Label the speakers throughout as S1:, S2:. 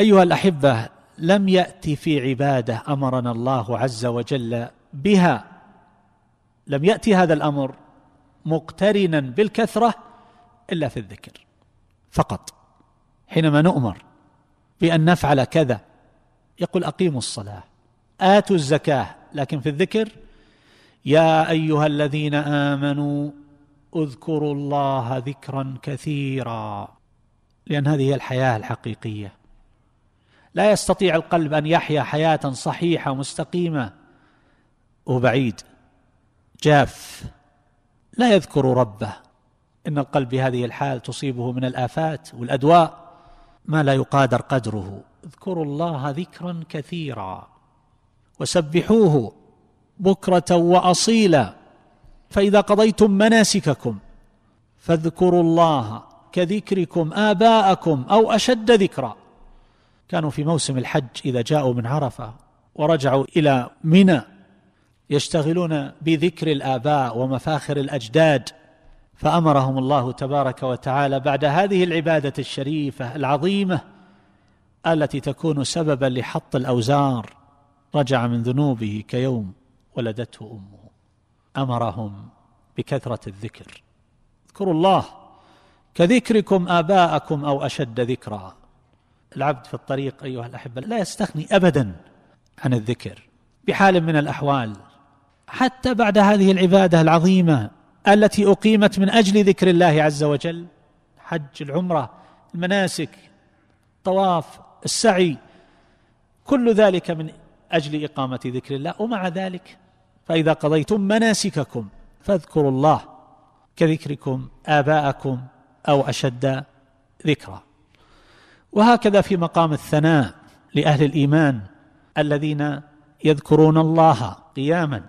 S1: أيها الأحبة لم يأتي في عبادة أمرنا الله عز وجل بها لم يأتي هذا الأمر مقترنا بالكثرة إلا في الذكر فقط حينما نؤمر بأن نفعل كذا يقول أقيموا الصلاة آتوا الزكاة لكن في الذكر يا أيها الذين آمنوا اذكروا الله ذكرا كثيرا لأن هذه هي الحياة الحقيقية لا يستطيع القلب ان يحيا حياه صحيحه مستقيمه وبعيد جاف لا يذكر ربه ان القلب بهذه الحال تصيبه من الافات والادواء ما لا يقادر قدره اذكروا الله ذكرا كثيرا وسبحوه بكره واصيلا فاذا قضيتم مناسككم فاذكروا الله كذكركم اباءكم او اشد ذكرا كانوا في موسم الحج إذا جاءوا من عرفة ورجعوا إلى منى يشتغلون بذكر الآباء ومفاخر الأجداد فأمرهم الله تبارك وتعالى بعد هذه العبادة الشريفة العظيمة التي تكون سببا لحط الأوزار رجع من ذنوبه كيوم ولدته أمه أمرهم بكثرة الذكر اذكروا الله كذكركم آباءكم أو أشد ذكرًا العبد في الطريق أيها الأحبة لا يستغني أبدا عن الذكر بحال من الأحوال حتى بعد هذه العبادة العظيمة التي أقيمت من أجل ذكر الله عز وجل حج العمرة المناسك الطواف السعي كل ذلك من أجل إقامة ذكر الله ومع ذلك فإذا قضيتم مناسككم فاذكروا الله كذكركم آباءكم أو أشد ذكرًا وهكذا في مقام الثناء لاهل الايمان الذين يذكرون الله قياما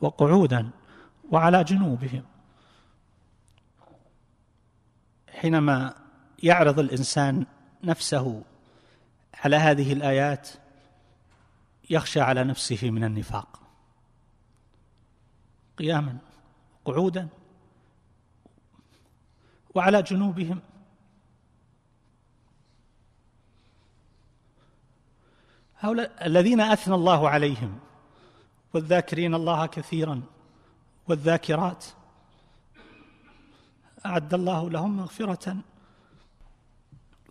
S1: وقعودا وعلى جنوبهم حينما يعرض الانسان نفسه على هذه الايات يخشى على نفسه من النفاق قياما قعودا وعلى جنوبهم هؤلاء الذين أثنى الله عليهم والذاكرين الله كثيرا والذاكرات أعد الله لهم مغفرة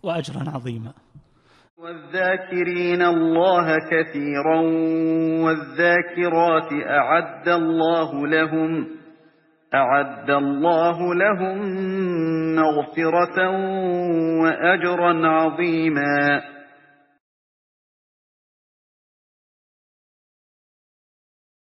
S1: وأجرا عظيما والذاكرين الله كثيرا والذاكرات أعد الله لهم أعد الله لهم مغفرة وأجرا عظيما